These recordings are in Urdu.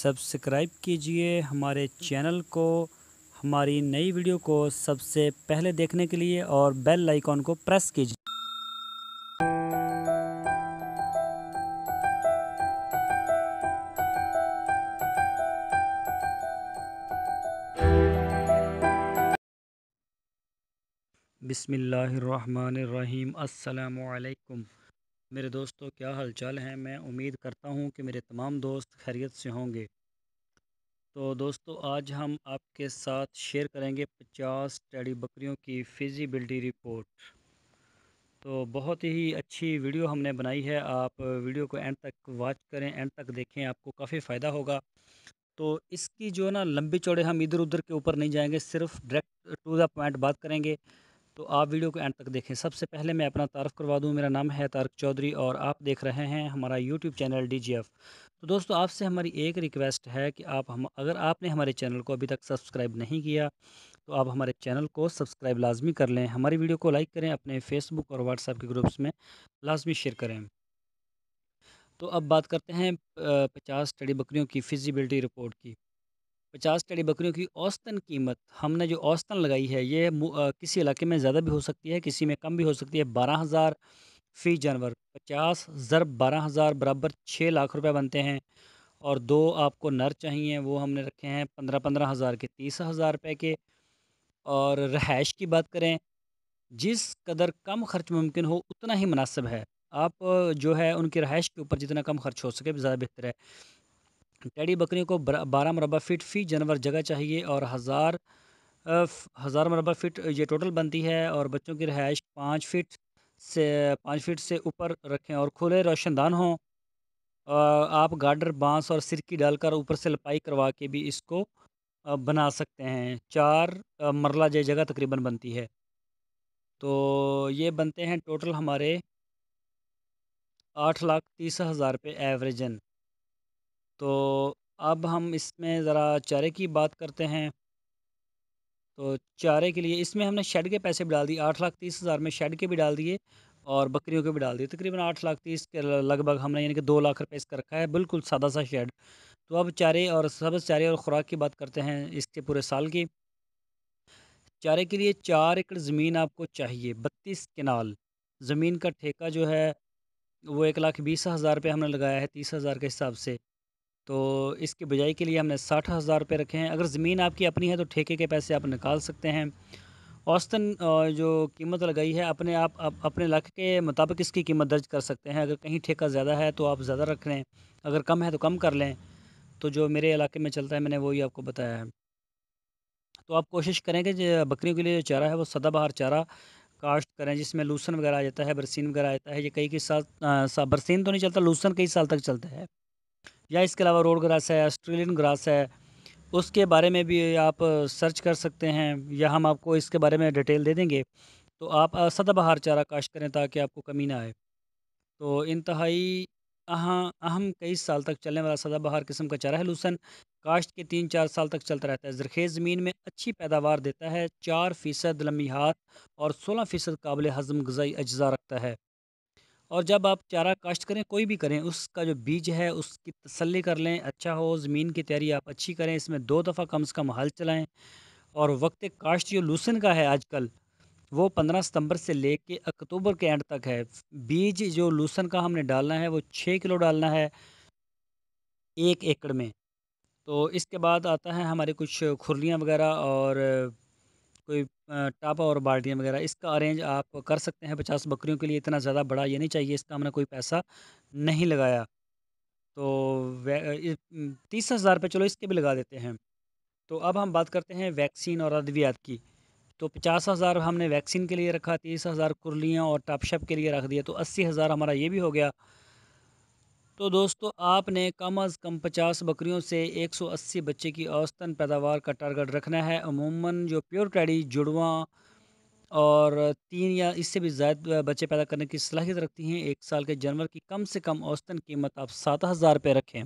سبسکرائب کیجئے ہمارے چینل کو ہماری نئی ویڈیو کو سب سے پہلے دیکھنے کے لیے اور بیل آئیکن کو پریس کیجئے بسم اللہ الرحمن الرحیم السلام علیکم میرے دوستو کیا حال چال ہیں میں امید کرتا ہوں کہ میرے تمام دوست خیریت سے ہوں گے تو دوستو آج ہم آپ کے ساتھ شیئر کریں گے پچاس ٹیڈی بکریوں کی فیزیبلٹی رپورٹ تو بہت ہی اچھی ویڈیو ہم نے بنائی ہے آپ ویڈیو کو اینڈ تک واچ کریں اینڈ تک دیکھیں آپ کو کافی فائدہ ہوگا تو اس کی جو ہے نا لمبی چوڑے ہم ادھر ادھر کے اوپر نہیں جائیں گے صرف ڈائریکٹ ٹو دا پوائنٹ بات کریں گے تو آپ ویڈیو کو اینڈ تک دیکھیں سب سے پہلے میں اپنا تعارف کروا دوں میرا نام ہے تارک چودھری اور آپ دیکھ رہے ہیں ہمارا YouTube channel D G F تو دوستو آپ سے ہماری ایک ریکویسٹ ہے کہ آپ ہم اگر آپ نے ہمارے چینل کو ابھی تک سبسکرائب نہیں کیا تو آپ ہمارے چینل کو سبسکرائب لازمی کر لیں ہماری ویڈیو کو لائک کریں اپنے فیس بک اور واٹس ایپ کے گروپس میں لازمی شیئر کریں تو اب بات کرتے ہیں پچاس ٹڑی بکریوں کی فزیبلٹی رپورٹ کی پچاس ٹیڑی بکریوں کی اوستن قیمت ہم نے جو اوستن لگائی ہے یہ کسی علاقے میں زیادہ بھی ہو سکتی ہے کسی میں کم بھی ہو سکتی ہے بارہ ہزار فی جانور پچاس ضرب بارہ ہزار برابر چھ لاکھ روپے بنتے ہیں اور دو آپ کو نر چاہیے وہ ہم نے رکھے ہیں پندرہ پندرہ ہزار کے تیس ہزار روپے کے اور رہائش کی بات کریں جس قدر کم خرچ ممکن ہو اتنا ہی مناسب ہے آپ جو ہے ان کی رہائش کے اوپر جتنا کم خرچ ہو سکے زیادہ بہتر ہے ٹیڈی بکری کو بارہ مربع فٹ فی جانور جگہ چاہیے اور ہزار ہزار مربع فٹ یہ ٹوٹل بنتی ہے اور بچوں کی رہائش پانچ فٹ سے پانچ فٹ سے اوپر رکھیں اور کھلے روشن دان ہوں آپ گارڈر بانس اور سرکی ڈال کر اوپر سے لپائی کروا کے بھی اس کو بنا سکتے ہیں چار مرلہ جائے جی جگہ تقریباً بنتی ہے تو یہ بنتے ہیں ٹوٹل ہمارے آٹھ لاکھ تیس ہزار روپے ایوریجن تو اب ہم اس میں ذرا چارے کی بات کرتے ہیں تو چارے کے لیے اس میں ہم نے شیڈ کے پیسے بھی ڈال دیے آٹھ لاکھ تیس ہزار میں شیڈ کے بھی ڈال دیے اور بکریوں کے بھی ڈال دیے تقریباً آٹھ لاکھ تیس کے لگ بھگ ہم نے یعنی کہ دو لاکھ روپے اس کا رکھا ہے بالکل سادہ سا شیڈ تو اب چارے اور سبز چارے اور خوراک کی بات کرتے ہیں اس کے پورے سال کی چارے کے لیے چار ایکڑ زمین آپ کو چاہیے بتیس کنال زمین کا ٹھیکہ جو ہے وہ ایک لاکھ بیس ہزار روپے ہم نے لگایا ہے تیس ہزار کے حساب سے تو اس کی بجائی کے لیے ہم نے ساٹھ ہزار روپے رکھے ہیں اگر زمین آپ کی اپنی ہے تو ٹھیکے کے پیسے آپ نکال سکتے ہیں اوسطن جو قیمت لگائی ہے اپنے آپ اپنے علاقے کے مطابق اس کی قیمت درج کر سکتے ہیں اگر کہیں ٹھیکہ زیادہ ہے تو آپ زیادہ رکھ لیں اگر کم ہے تو کم کر لیں تو جو میرے علاقے میں چلتا ہے میں نے وہی آپ کو بتایا ہے تو آپ کوشش کریں کہ بکریوں کے لیے جو چارہ ہے وہ سدا بہار چارہ کاشت کریں جس میں لوسن وغیرہ آ جاتا ہے برسین وغیرہ آ جاتا ہے یہ کئی کئی سال برسین تو نہیں چلتا لوسن کئی سال تک چلتا ہے یا اس کے علاوہ روڈ گراس ہے آسٹریلین گراس ہے اس کے بارے میں بھی آپ سرچ کر سکتے ہیں یا ہم آپ کو اس کے بارے میں ڈیٹیل دے دیں گے تو آپ سدا بہار چارہ کاشت کریں تاکہ آپ کو کمی نہ آئے تو انتہائی اہم کئی سال تک چلنے والا سدا بہار قسم کا چارہ ہے لوسن کاشت کے تین چار سال تک چلتا رہتا ہے زرخیز زمین میں اچھی پیداوار دیتا ہے چار فیصد لمحات اور سولہ فیصد قابل ہضم غذائی اجزاء رکھتا ہے اور جب آپ چارہ کاشت کریں کوئی بھی کریں اس کا جو بیج ہے اس کی تسلی کر لیں اچھا ہو زمین کی تیاری آپ اچھی کریں اس میں دو دفعہ کم از کم حل چلائیں اور وقت کاشت جو لوسن کا ہے آج کل وہ پندرہ ستمبر سے لے کے اکتوبر کے اینڈ تک ہے بیج جو لوسن کا ہم نے ڈالنا ہے وہ چھ کلو ڈالنا ہے ایک ایکڑ میں تو اس کے بعد آتا ہے ہمارے کچھ کھرلیاں وغیرہ اور کوئی ٹاپا اور بالٹیاں وغیرہ اس کا ارینج آپ کر سکتے ہیں پچاس بکریوں کے لیے اتنا زیادہ بڑا یہ نہیں چاہیے اس کا ہم نے کوئی پیسہ نہیں لگایا تو تیس ہزار پہ چلو اس کے بھی لگا دیتے ہیں تو اب ہم بات کرتے ہیں ویکسین اور ادویات کی تو پچاس ہزار ہم نے ویکسین کے لیے رکھا تیس ہزار کرلیاں اور ٹاپ شپ کے لیے رکھ دیا تو اسی ہزار ہمارا یہ بھی ہو گیا تو دوستو آپ نے کم از کم پچاس بکریوں سے ایک سو اسی بچے کی اوستن پیداوار کا ٹارگٹ رکھنا ہے عموماً جو پیور ٹیڈی جڑواں اور تین یا اس سے بھی زائد بچے پیدا کرنے کی صلاحیت رکھتی ہیں ایک سال کے جانور کی کم سے کم اوستن قیمت آپ سات ہزار پہ رکھیں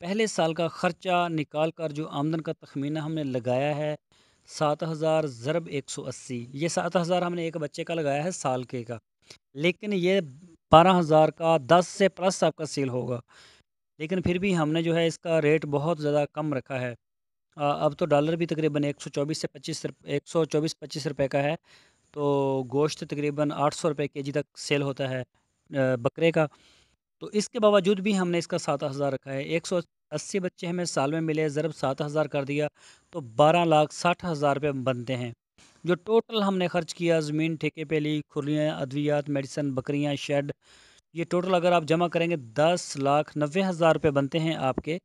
پہلے سال کا خرچہ نکال کر جو آمدن کا تخمینہ ہم نے لگایا ہے سات ہزار ضرب ایک سو اسی یہ سات ہزار ہم نے ایک بچے کا لگایا ہے سال کے کا لیکن یہ بارہ ہزار کا دس سے پلس آپ کا سیل ہوگا لیکن پھر بھی ہم نے جو ہے اس کا ریٹ بہت زیادہ کم رکھا ہے اب تو ڈالر بھی تقریباً ایک سو چوبیس سے پچیس ایک سو چوبیس پچیس روپے کا ہے تو گوشت تقریباً آٹھ سو روپے کے جی تک سیل ہوتا ہے بکرے کا تو اس کے باوجود بھی ہم نے اس کا سات ہزار رکھا ہے ایک سو اسی بچے ہمیں سال میں ملے ضرب سات ہزار کر دیا تو بارہ لاکھ ساٹھ ہزار روپے بنتے ہیں جو ٹوٹل ہم نے خرچ کیا زمین ٹھیکے پہلی کھلیاں ادویات میڈیسن بکریاں شیڈ یہ ٹوٹل اگر آپ جمع کریں گے دس لاکھ نوے ہزار روپے بنتے ہیں آپ کے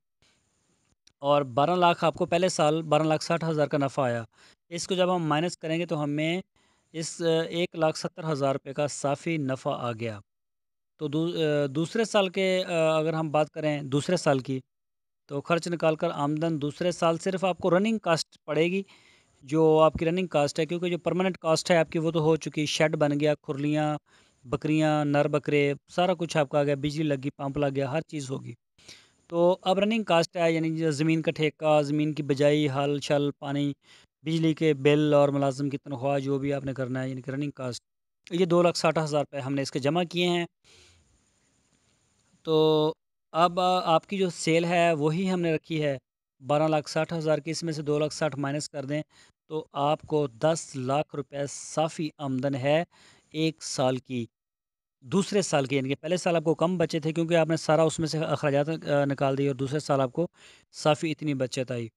اور بارہ لاکھ آپ کو پہلے سال بارہ لاکھ ساٹھ ہزار کا نفع آیا اس کو جب ہم مائنس کریں گے تو ہمیں اس ایک لاکھ ستر ہزار روپے کا صافی نفع آ گیا تو دوسرے سال کے اگر ہم بات کریں دوسرے سال کی تو خرچ نکال کر آمدن دوسرے سال صرف آپ کو رننگ کاسٹ پڑے گی جو آپ کی رننگ کاسٹ ہے کیونکہ جو پرماننٹ کاسٹ ہے آپ کی وہ تو ہو چکی شیڈ بن گیا کھرلیاں بکریاں نر بکرے سارا کچھ آپ کا آ گیا بجلی لگ گئی پمپ لگ گیا ہر چیز ہوگی تو اب رننگ کاسٹ ہے یعنی زمین کا ٹھیکہ زمین کی بجائی ہل شل پانی بجلی کے بل اور ملازم کی تنخواہ جو بھی آپ نے کرنا ہے یعنی کہ رننگ کاسٹ یہ دو لاکھ ساٹھ ہزار روپے ہم نے اس کے جمع کیے ہیں تو اب آپ کی جو سیل ہے وہی ہم نے رکھی ہے بارہ لاکھ ساٹھ ہزار کی اس میں سے دو لاکھ ساٹھ مائنس کر دیں تو آپ کو دس لاکھ روپے صافی آمدن ہے ایک سال کی دوسرے سال کی یعنی کہ پہلے سال آپ کو کم بچے تھے کیونکہ آپ نے سارا اس میں سے اخراجات نکال دی اور دوسرے سال آپ کو صافی اتنی بچت آئی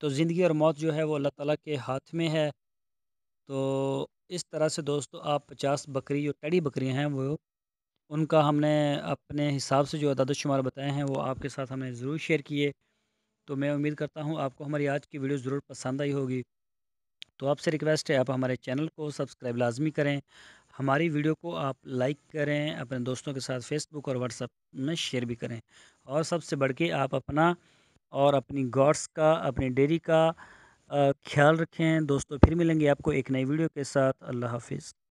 تو زندگی اور موت جو ہے وہ اللہ تعالیٰ کے ہاتھ میں ہے تو اس طرح سے دوستو آپ پچاس بکری جو ٹڑی بکریاں ہیں وہ ان کا ہم نے اپنے حساب سے جو عدد و شمار بتائے ہیں وہ آپ کے ساتھ ہمیں ضرور شیئر کیے تو میں امید کرتا ہوں آپ کو ہماری آج کی ویڈیو ضرور پسند آئی ہوگی تو آپ سے ریکویسٹ ہے آپ ہمارے چینل کو سبسکرائب لازمی کریں ہماری ویڈیو کو آپ لائک کریں اپنے دوستوں کے ساتھ فیس بک اور واٹس اپ میں شیئر بھی کریں اور سب سے بڑھ کے آپ اپنا اور اپنی گاڈس کا اپنی ڈیری کا خیال رکھیں دوستوں پھر ملیں گے آپ کو ایک نئی ویڈیو کے ساتھ اللہ حافظ